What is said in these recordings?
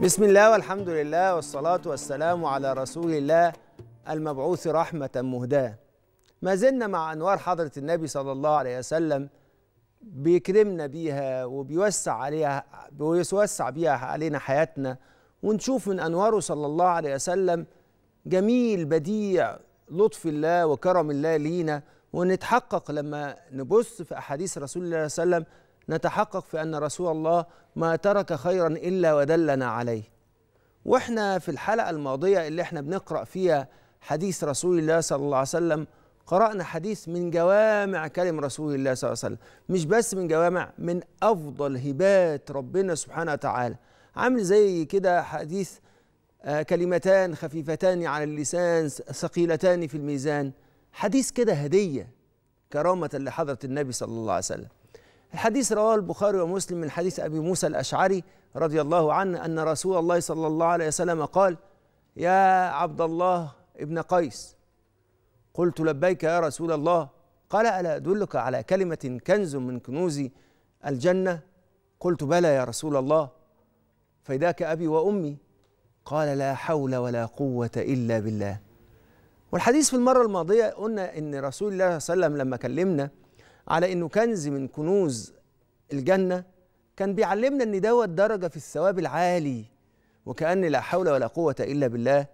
بسم الله والحمد لله والصلاة والسلام على رسول الله المبعوث رحمة مهداة ما زلنا مع أنوار حضرة النبي صلى الله عليه وسلم بيكرمنا بيها وبيوسع عليها بيوسع بيها علينا حياتنا ونشوف من أنواره صلى الله عليه وسلم جميل بديع لطف الله وكرم الله لينا ونتحقق لما نبص في أحاديث رسول الله صلى الله عليه وسلم نتحقق في أن رسول الله ما ترك خيرا إلا ودلنا عليه وإحنا في الحلقة الماضية اللي إحنا بنقرأ فيها حديث رسول الله صلى الله عليه وسلم قرأنا حديث من جوامع كلم رسول الله صلى الله عليه وسلم مش بس من جوامع من أفضل هبات ربنا سبحانه وتعالى عامل زي كده حديث آه، كلمتان خفيفتان على اللسان ثقيلتان في الميزان حديث كده هدية كرامة لحضرة النبي صلى الله عليه وسلم الحديث رواه البخاري ومسلم من حديث أبي موسى الأشعري رضي الله عنه أن رسول الله صلى الله عليه وسلم قال يا عبد الله ابن قيس قلت لبيك يا رسول الله قال ألا أدلك على كلمة كنز من كنوز الجنة قلت بلى يا رسول الله فداك أبي وأمي قال لا حول ولا قوة إلا بالله والحديث في المرة الماضية قلنا إن رسول الله صلى الله عليه وسلم لما كلمنا على انه كنز من كنوز الجنه كان بيعلمنا ان دوت درجه في الثواب العالي وكأن لا حول ولا قوه الا بالله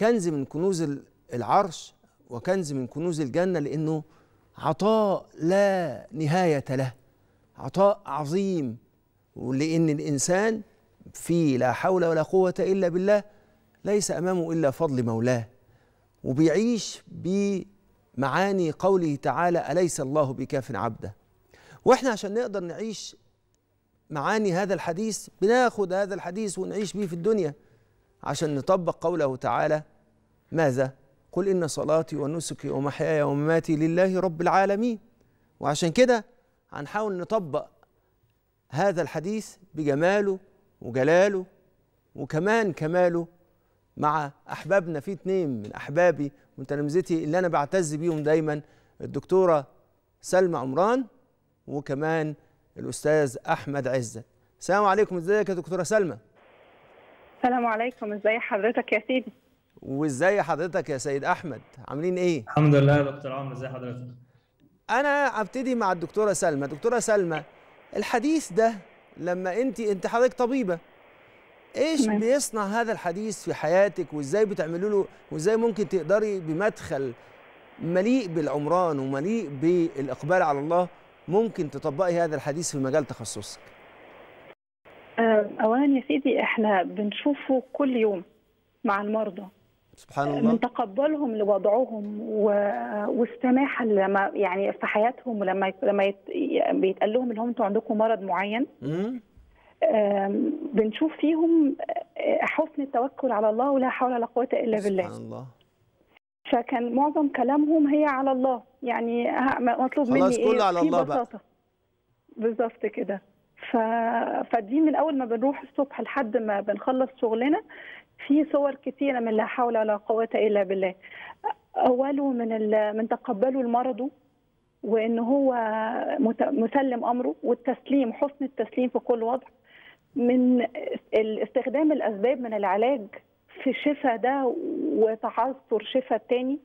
كنز من كنوز العرش وكنز من كنوز الجنه لانه عطاء لا نهايه له عطاء عظيم ولان الانسان في لا حول ولا قوه الا بالله ليس امامه الا فضل مولاه وبيعيش بي معاني قوله تعالى أليس الله بكاف عبده وإحنا عشان نقدر نعيش معاني هذا الحديث بناخد هذا الحديث ونعيش به في الدنيا عشان نطبق قوله تعالى ماذا قل إن صلاتي ونسكي ومحياي ومماتي لله رب العالمين وعشان كده هنحاول نطبق هذا الحديث بجماله وجلاله وكمان كماله مع أحبابنا في اتنين من أحبابي من تلامذتي اللي انا بعتز بيهم دايما الدكتوره سلمى عمران وكمان الاستاذ احمد عزه السلام عليكم ازيك يا دكتوره سلمى السلام عليكم ازي حضرتك يا سيدي وازاي حضرتك يا سيد احمد عاملين ايه الحمد لله يا دكتور عمرو ازي حضرتك انا ابتدي مع الدكتوره سلمى دكتوره سلمى الحديث ده لما انت انت حضرتك طبيبه ايش مم. بيصنع هذا الحديث في حياتك وازاي بتعملوا له وازاي ممكن تقدري بمدخل مليء بالعمران ومليء بالاقبال على الله ممكن تطبقي هذا الحديث في مجال تخصصك آه، اولا يا سيدي احنا بنشوفه كل يوم مع المرضى سبحان الله من تقبلهم لوضعهم و... والسماحه لما يعني في حياتهم ولما لما يت... يعني بيتقال لهم ان انتوا عندكم مرض معين مم. بنشوف فيهم آه، حسن التوكل على الله ولا حول ولا قوه الا بالله سبحان الله فكان معظم كلامهم هي على الله يعني مطلوب مني خلاص إيه؟ كله على الله بقى بالظبط كده ف... فدي من اول ما بنروح الصبح لحد ما بنخلص شغلنا في صور كثيره من لا حول ولا قوه الا بالله اوله من ال... من تقبله لمرضه وان هو مسلم امره والتسليم حسن التسليم في كل وضع من استخدام الاسباب من العلاج في شفاء ده وتعثر شفاء تاني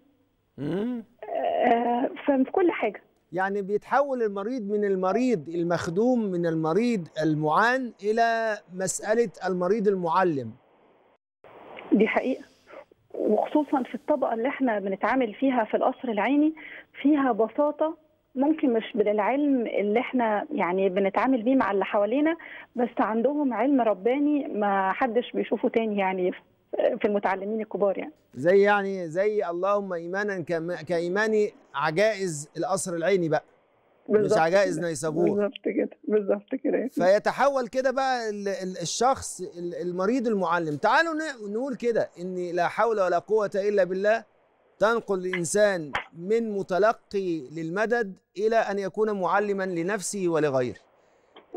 آه ففي كل حاجه يعني بيتحول المريض من المريض المخدوم من المريض المعان الى مساله المريض المعلم دي حقيقه وخصوصا في الطبقه اللي احنا بنتعامل فيها في القصر العيني فيها بساطه ممكن مش بالعلم اللي احنا يعني بنتعامل بيه مع اللي حوالينا بس عندهم علم رباني ما حدش بيشوفه تاني يعني في المتعلمين الكبار يعني زي يعني زي اللهم ايمانا كايمان عجائز القصر العيني بقى مش عجائز نيسابور بالظبط كده بالظبط كده فيتحول كده بقى الشخص المريض المعلم تعالوا نقول كده ان لا حول ولا قوه الا بالله تنقل الإنسان من متلقي للمدد إلى أن يكون معلما لنفسه ولغيره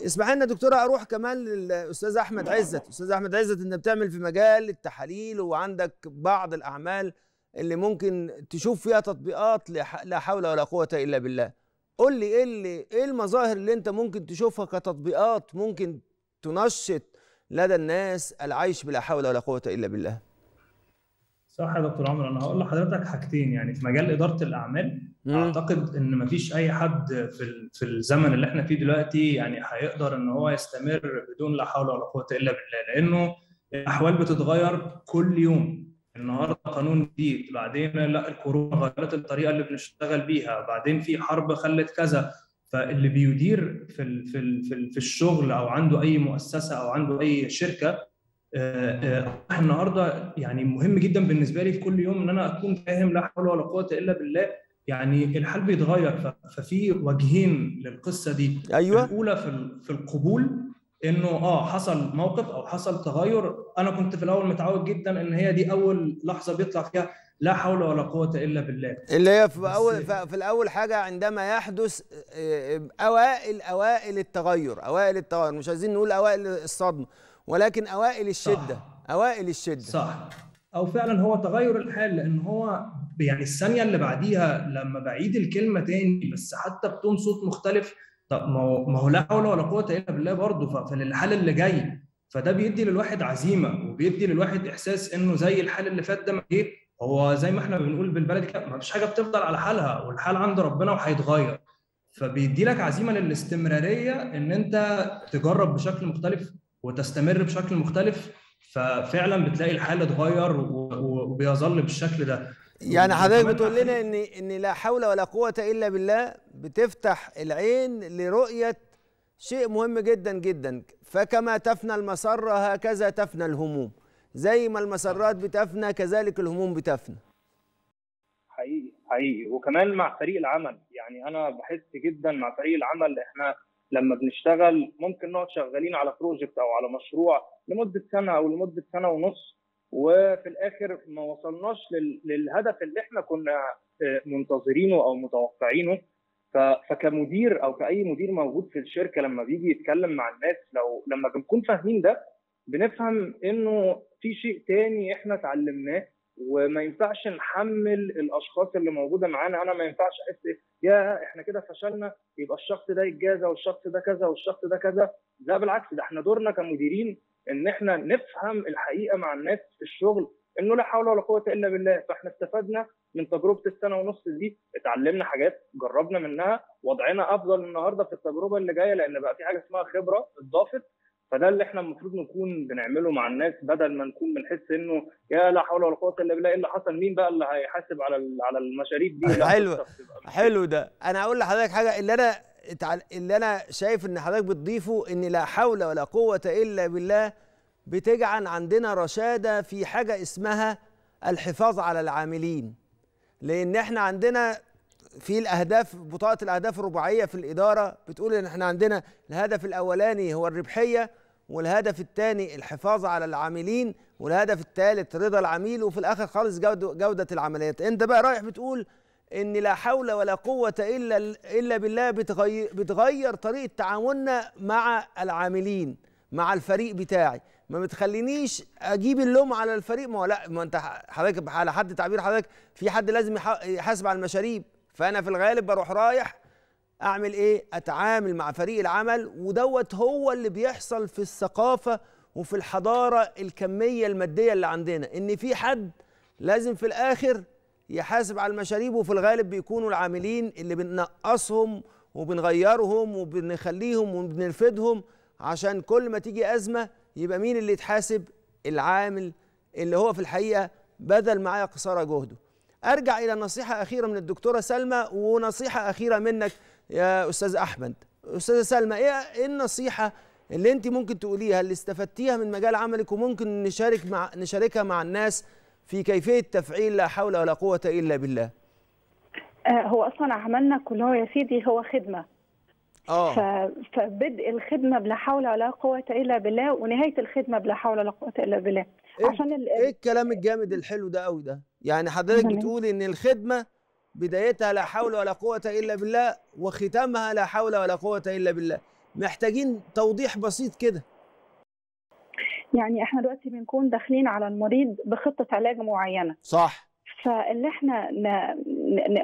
اسمح لنا دكتوره اروح كمان للاستاذ احمد عزت استاذ احمد عزت انت بتعمل في مجال التحاليل وعندك بعض الاعمال اللي ممكن تشوف فيها تطبيقات لا حول ولا قوه الا بالله قل لي ايه اللي ايه المظاهر اللي انت ممكن تشوفها كتطبيقات ممكن تنشط لدى الناس العيش بلا حول ولا قوه الا بالله صح يا دكتور عمر انا هقول لحضرتك حاجتين يعني في مجال اداره الاعمال اعتقد ان مفيش اي حد في في الزمن اللي احنا فيه دلوقتي يعني هيقدر ان هو يستمر بدون لا حول ولا قوه الا بالله لانه الاحوال بتتغير كل يوم النهارده قانون جديد بعدين لا الكورونا غيرت الطريقه اللي بنشتغل بيها بعدين في حرب خلت كذا فاللي بيدير في في في الشغل او عنده اي مؤسسه او عنده اي شركه آه، آه، النهارده يعني مهم جدا بالنسبه لي في كل يوم ان انا اكون فاهم لا حول ولا قوه الا بالله يعني الحال بيتغير ففي وجهين للقصه دي ايوه الاولى في في القبول انه اه حصل موقف او حصل تغير انا كنت في الاول متعود جدا ان هي دي اول لحظه بيطلع فيها لا حول ولا قوه الا بالله اللي هي في اول في الاول حاجه عندما يحدث آه، اوائل اوائل التغير اوائل التغير مش عايزين نقول اوائل الصدمه ولكن اوائل الشده صح. اوائل الشده صح او فعلا هو تغير الحال لان هو يعني الثانيه اللي بعديها لما بعيد الكلمه تاني بس حتى بتون صوت مختلف طب ما هو ما هو لا حول ولا قوه الا بالله برضه فللحال اللي جاي فده بيدي للواحد عزيمه وبيدي للواحد احساس انه زي الحال اللي فات ده ما ايه هو زي ما احنا بنقول بالبلدي كده ما فيش حاجه بتفضل على حالها والحال عند ربنا وهيتغير فبيدي لك عزيمه للاستمراريه ان انت تجرب بشكل مختلف وتستمر بشكل مختلف ففعلا بتلاقي الحال اتغير وبيظل بالشكل ده يعني حضرتك بتقول لنا ان ان لا حول ولا قوه الا بالله بتفتح العين لرؤيه شيء مهم جدا جدا فكما تفنى المسره هكذا تفنى الهموم زي ما المسرات بتفنى كذلك الهموم بتفنى حقيقي حقيقي وكمان مع فريق العمل يعني انا بحس جدا مع فريق العمل احنا لما بنشتغل ممكن نقعد شغالين على بروجكت او على مشروع لمده سنه او لمده سنه ونص وفي الاخر ما وصلناش للهدف اللي احنا كنا آه، منتظرينه او متوقعينه فكمدير او كاي مدير موجود في الشركه لما بيجي يتكلم مع الناس لو لما بنكون فاهمين ده بنفهم انه في شيء تاني احنا اتعلمناه وما ينفعش نحمل الاشخاص اللي موجوده معانا انا ما ينفعش احس إيه؟ يا احنا كده فشلنا يبقى الشخص ده اجازه والشخص ده كذا والشخص ده كذا لا بالعكس ده احنا دورنا كمديرين ان احنا نفهم الحقيقه مع الناس في الشغل انه لا حول ولا قوه الا بالله فاحنا استفدنا من تجربه السنه ونص دي اتعلمنا حاجات جربنا منها وضعنا افضل النهارده في التجربه اللي جايه لان بقى في حاجه اسمها خبره اتضافت فده اللي احنا المفروض نكون بنعمله مع الناس بدل ما نكون بنحس انه يا لا حول ولا قوه الا بالله ايه اللي حصل مين بقى اللي هيحاسب على على المشاريب دي أيوة، حلو حلو ده انا هقول لحضرتك حاجه اللي انا اللي انا شايف ان حضرتك بتضيفه ان لا حول ولا قوه الا بالله بتجعل عندنا رشاده في حاجه اسمها الحفاظ على العاملين لان احنا عندنا في الاهداف بطاقه الاهداف الرباعيه في الاداره بتقول ان احنا عندنا الهدف الاولاني هو الربحيه والهدف الثاني الحفاظ على العاملين والهدف الثالث رضا العميل وفي الاخر خالص جوده العمليات انت بقى رايح بتقول ان لا حول ولا قوه الا الا بالله بتغير بتغير طريقه تعاملنا مع العاملين مع الفريق بتاعي ما بتخلينيش اجيب اللوم على الفريق ما هو لا ما انت حضرتك على حد تعبير حضرتك في حد لازم يحاسب على المشاريب فانا في الغالب بروح رايح اعمل ايه اتعامل مع فريق العمل ودوت هو اللي بيحصل في الثقافه وفي الحضاره الكميه الماديه اللي عندنا ان في حد لازم في الاخر يحاسب على المشاريب وفي الغالب بيكونوا العاملين اللي بننقصهم وبنغيرهم وبنخليهم وبنرفدهم عشان كل ما تيجي ازمه يبقى مين اللي يتحاسب العامل اللي هو في الحقيقه بذل معايا قصارى جهده ارجع الى نصيحه اخيره من الدكتوره سلمى ونصيحه اخيره منك يا استاذ احمد استاذه سلمى إيه،, ايه النصيحه اللي انت ممكن تقوليها اللي استفدتيها من مجال عملك وممكن نشارك مع نشاركها مع الناس في كيفيه تفعيل لا حول ولا قوه الا بالله آه، هو اصلا عملنا كله يا سيدي هو خدمه اه فبدء الخدمه بلا حول ولا قوه الا بالله ونهايه الخدمه بلا حول ولا قوه الا بالله إيه، عشان ايه الكلام الجامد الحلو ده قوي ده يعني حضرتك بتقول ان الخدمه بدايتها لا حول ولا قوه الا بالله وختامها لا حول ولا قوه الا بالله محتاجين توضيح بسيط كده يعني احنا دلوقتي بنكون داخلين على المريض بخطه علاج معينه صح فاللي احنا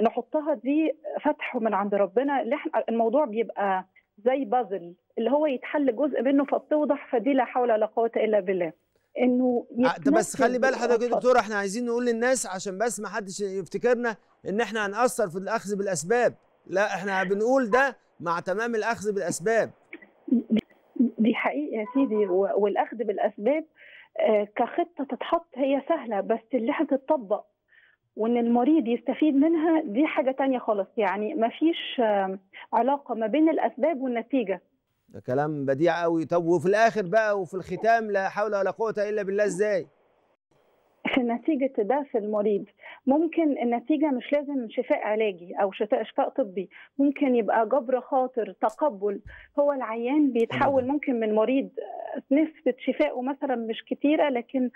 نحطها دي فتح من عند ربنا اللي احنا الموضوع بيبقى زي بازل اللي هو يتحل جزء منه فبتوضح فدي لا حول ولا قوه الا بالله انه آه، ده بس خلي بال حضرتك يا دكتور احنا عايزين نقول للناس عشان بس ما حدش يفتكرنا ان احنا هنأثر في الاخذ بالاسباب لا احنا بنقول ده مع تمام الاخذ بالاسباب دي حقيقه يا سيدي والاخذ بالاسباب آه، كخطه تتحط هي سهله بس اللي هتتطبق وان المريض يستفيد منها دي حاجه تانية خالص يعني ما فيش آه، علاقه ما بين الاسباب والنتيجه ده كلام بديع قوي طب وفي الاخر بقى وفي الختام لا حول ولا قوه الا بالله ازاي في نتيجة ده في المريض ممكن النتيجة مش لازم شفاء علاجي أو شفاء شفاء طبي ممكن يبقى جبر خاطر تقبل هو العيان بيتحول ممكن من مريض نسبة شفائه مثلا مش كتيرة لكن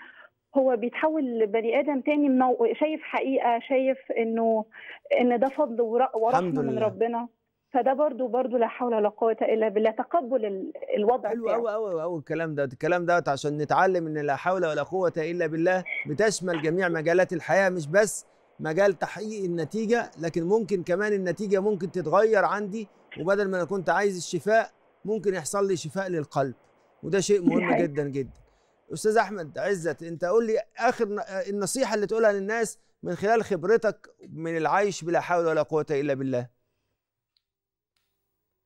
هو بيتحول لبني ادم تاني منو... شايف حقيقه شايف انه ان ده فضل ورحمه من ربنا فده برضو برضو لا حول ولا قوه الا بالله تقبل الوضع حلو أوي أوي أوي الكلام ده الكلام ده عشان نتعلم ان لا حول ولا قوه الا بالله بتشمل جميع مجالات الحياه مش بس مجال تحقيق النتيجه لكن ممكن كمان النتيجه ممكن تتغير عندي وبدل ما انا كنت عايز الشفاء ممكن يحصل لي شفاء للقلب وده شيء مهم جدا جدا استاذ احمد عزت انت قول لي اخر النصيحه اللي تقولها للناس من خلال خبرتك من العيش بلا حول ولا قوه الا بالله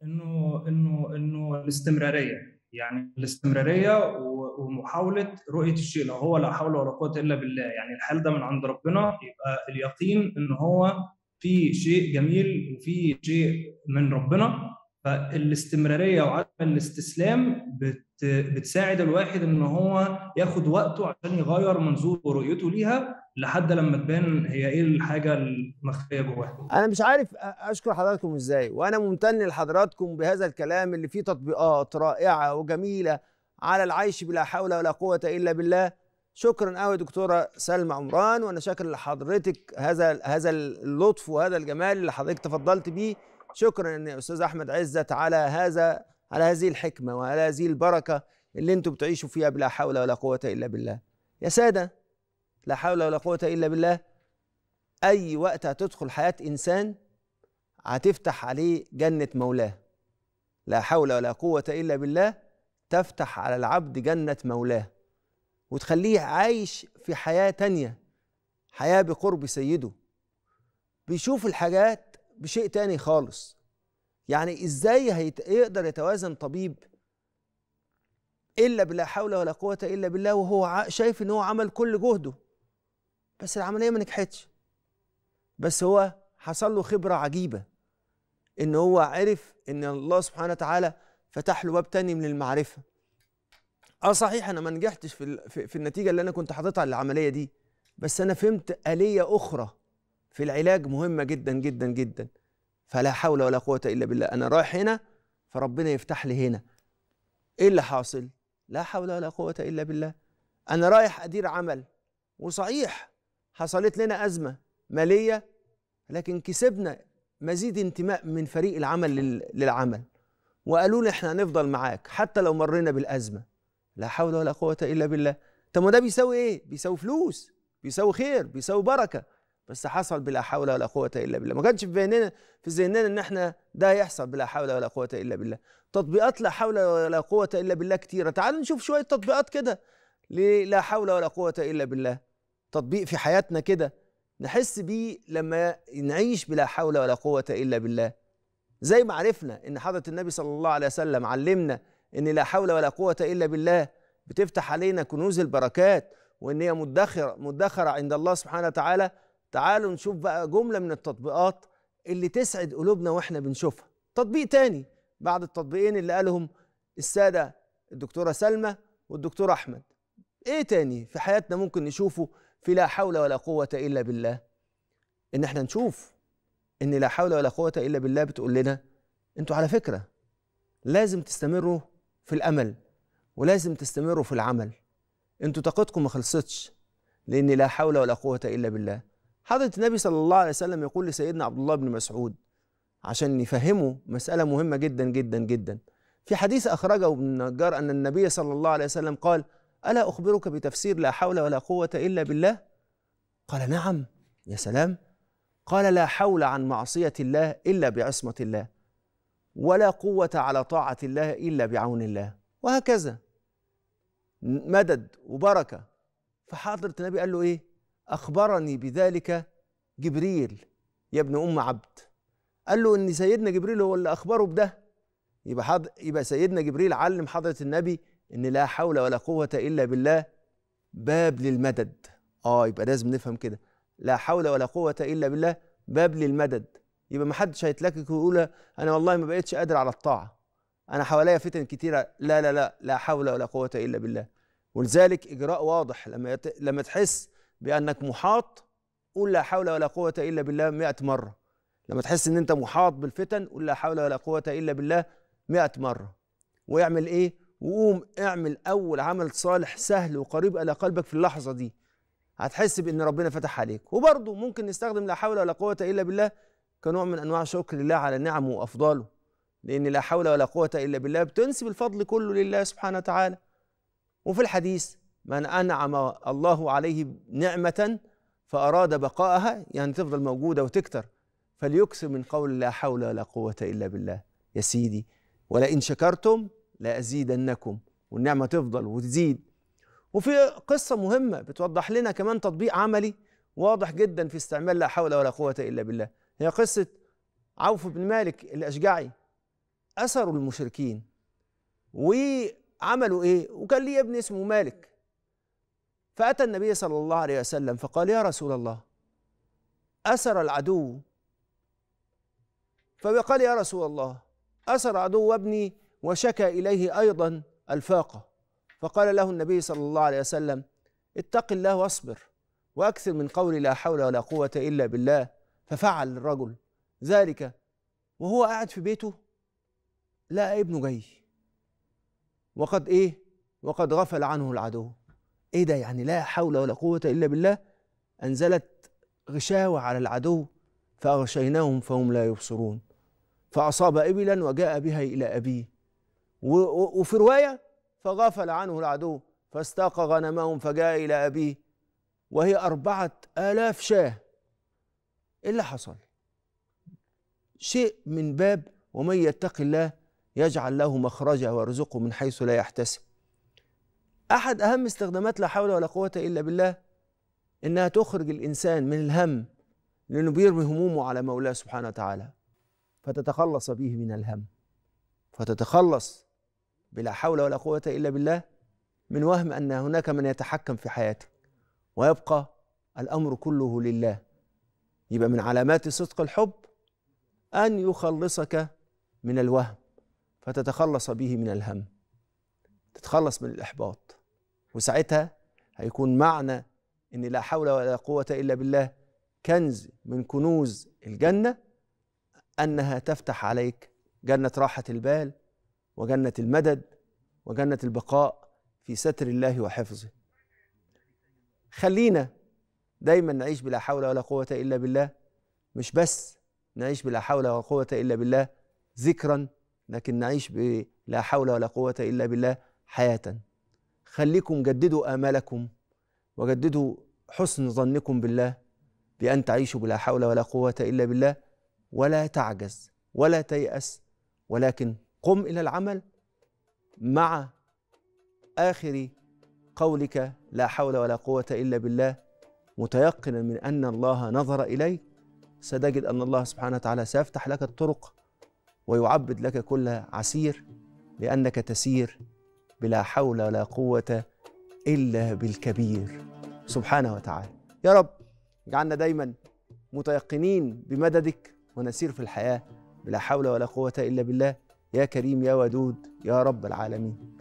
انه انه انه الاستمراريه يعني الاستمراريه ومحاوله رؤيه الشيء لا هو لا حول ولا قوه الا بالله يعني الحال ده من عند ربنا يبقى اليقين ان هو في شيء جميل وفي شيء من ربنا فالاستمراريه وعدم الاستسلام بتساعد الواحد ان هو ياخد وقته عشان يغير منظوره ورؤيته ليها لحد لما تبان هي ايه الحاجه المخفيه جواها انا مش عارف اشكر حضراتكم ازاي وانا ممتن لحضراتكم بهذا الكلام اللي فيه تطبيقات رائعه وجميله على العيش بلا حول ولا قوه الا بالله شكرا قوي دكتوره سلمى عمران وانا شاكر لحضرتك هذا هذا اللطف وهذا الجمال اللي حضرتك تفضلت بيه شكرا يا استاذ احمد عزت على هذا على هذه الحكمه وعلى هذه البركه اللي انتم بتعيشوا فيها بلا حول ولا قوه الا بالله يا ساده لا حول ولا قوة إلا بالله أي وقت هتدخل حياة إنسان هتفتح عليه جنة مولاه لا حول ولا قوة إلا بالله تفتح على العبد جنة مولاه وتخليه عايش في حياة تانية حياة بقرب سيده بيشوف الحاجات بشيء تاني خالص يعني ازاي هيت... يقدر يتوازن طبيب الا بلا حول ولا قوه الا بالله وهو شايف ان هو عمل كل جهده بس العملية ما نجحتش بس هو حصل له خبرة عجيبة إن هو عرف إن الله سبحانه وتعالى فتح له باب تاني من المعرفة اه صحيح انا ما نجحتش في, في النتيجه اللي انا كنت حاططها للعمليه دي بس انا فهمت اليه اخرى في العلاج مهمه جدا جدا جدا فلا حول ولا قوه الا بالله انا رايح هنا فربنا يفتح لي هنا ايه اللي حاصل لا حول ولا قوه الا بالله انا رايح ادير عمل وصحيح حصلت لنا أزمة مالية لكن كسبنا مزيد انتماء من فريق العمل للعمل وقالوا لي احنا هنفضل معاك حتى لو مرينا بالأزمة لا حول ولا قوة إلا بالله طب ما ده بيساوي إيه؟ بيساوي فلوس بيساوي خير بيساوي بركة بس حصل بلا حول ولا قوة إلا بالله ما كانش في ذهننا في ذهننا إن احنا ده هيحصل بلا حول ولا قوة إلا بالله تطبيقات لا حول ولا قوة إلا بالله كتيرة تعالوا نشوف شوية تطبيقات كده لا حول ولا قوة إلا بالله تطبيق في حياتنا كده نحس بيه لما نعيش بلا حول ولا قوة إلا بالله زي ما عرفنا إن حضرة النبي صلى الله عليه وسلم علمنا إن لا حول ولا قوة إلا بالله بتفتح علينا كنوز البركات وإن هي مدخرة مدخرة عند الله سبحانه وتعالى تعالوا نشوف بقى جملة من التطبيقات اللي تسعد قلوبنا وإحنا بنشوفها تطبيق تاني بعد التطبيقين اللي قالهم السادة الدكتورة سلمى والدكتور أحمد إيه تاني في حياتنا ممكن نشوفه في لا حول ولا قوة إلا بالله إن إحنا نشوف إن لا حول ولا قوة إلا بالله بتقول لنا أنتوا على فكرة لازم تستمروا في الأمل ولازم تستمروا في العمل أنتوا طاقتكم ما خلصتش لأن لا حول ولا قوة إلا بالله حضرة النبي صلى الله عليه وسلم يقول لسيدنا عبد الله بن مسعود عشان يفهمه مسألة مهمة جدا جدا جدا في حديث أخرجه ابن النجار أن النبي صلى الله عليه وسلم قال ألا أخبرك بتفسير لا حول ولا قوة إلا بالله؟ قال نعم يا سلام قال لا حول عن معصية الله إلا بعصمة الله ولا قوة على طاعة الله إلا بعون الله وهكذا مدد وبركة فحضرة النبي قال له إيه أخبرني بذلك جبريل يا ابن أم عبد قال له إن سيدنا جبريل هو اللي أخبره بده يبقى يبقى سيدنا جبريل علم حضرة النبي ان لا حول ولا قوه الا بالله باب للمدد اه يبقى لازم نفهم كده لا حول ولا قوه الا بالله باب للمدد يبقى ما حدش هيتلكك ويقول انا والله ما بقتش قادر على الطاعه انا حواليا فتن كتيره لا لا لا لا حول ولا قوه الا بالله ولذلك اجراء واضح لما يت... لما تحس بانك محاط قول لا حول ولا قوه الا بالله 100 مره لما تحس ان انت محاط بالفتن قول لا حول ولا قوه الا بالله 100 مره ويعمل ايه وقوم اعمل اول عمل صالح سهل وقريب الى قلبك في اللحظه دي هتحس بان ربنا فتح عليك وبرضه ممكن نستخدم لا حول ولا قوه الا بالله كنوع من انواع شكر الله على نعمه وافضاله لان لا حول ولا قوه الا بالله بتنسب الفضل كله لله سبحانه وتعالى وفي الحديث من انعم الله عليه نعمه فاراد بقائها يعني تفضل موجوده وتكتر فليكثر من قول لا حول ولا قوه الا بالله يا سيدي ولئن شكرتم لأزيدنكم والنعمة تفضل وتزيد وفي قصة مهمة بتوضح لنا كمان تطبيق عملي واضح جدا في استعمال لا حول ولا قوة إلا بالله هي قصة عوف بن مالك الأشجعي أسروا المشركين وعملوا إيه وكان ليه ابن اسمه مالك فأتى النبي صلى الله عليه وسلم فقال يا رسول الله أسر العدو فقال يا رسول الله أسر عدو ابني وشكى إليه أيضا الفاقة فقال له النبي صلى الله عليه وسلم اتق الله واصبر وأكثر من قول لا حول ولا قوة إلا بالله ففعل الرجل ذلك وهو قاعد في بيته لقى ابنه جاي وقد إيه وقد غفل عنه العدو إيه ده يعني لا حول ولا قوة إلا بالله أنزلت غشاوة على العدو فأغشيناهم فهم لا يبصرون فأصاب إبلا وجاء بها إلى أبيه وفي رواية فغفل عنه العدو فاستاق غنمهم فجاء إلى أبيه وهي أربعة آلاف شاه إيه اللي حصل شيء من باب ومن يتق الله يجعل له مخرجا ويرزقه من حيث لا يحتسب أحد أهم استخدامات لا حول ولا قوة إلا بالله إنها تخرج الإنسان من الهم لأنه بيرمي همومه على مولاه سبحانه وتعالى فتتخلص به من الهم فتتخلص بلا حول ولا قوة إلا بالله من وهم أن هناك من يتحكم في حياتك ويبقى الأمر كله لله يبقى من علامات صدق الحب أن يخلصك من الوهم فتتخلص به من الهم تتخلص من الإحباط وساعتها هيكون معنى إن لا حول ولا قوة إلا بالله كنز من كنوز الجنة أنها تفتح عليك جنة راحة البال وجنة المدد وجنة البقاء في ستر الله وحفظه خلينا دايما نعيش بلا حول ولا قوة إلا بالله مش بس نعيش بلا حول ولا قوة إلا بالله ذكرا لكن نعيش بلا حول ولا قوة إلا بالله حياة خليكم جددوا آمالكم وجددوا حسن ظنكم بالله بأن تعيشوا بلا حول ولا قوة إلا بالله ولا تعجز ولا تيأس ولكن قم الى العمل مع اخر قولك لا حول ولا قوه الا بالله متيقنا من ان الله نظر اليك ستجد ان الله سبحانه وتعالى سيفتح لك الطرق ويعبد لك كل عسير لانك تسير بلا حول ولا قوه الا بالكبير سبحانه وتعالى يا رب اجعلنا دايما متيقنين بمددك ونسير في الحياه بلا حول ولا قوه الا بالله يا كريم يا ودود يا رب العالمين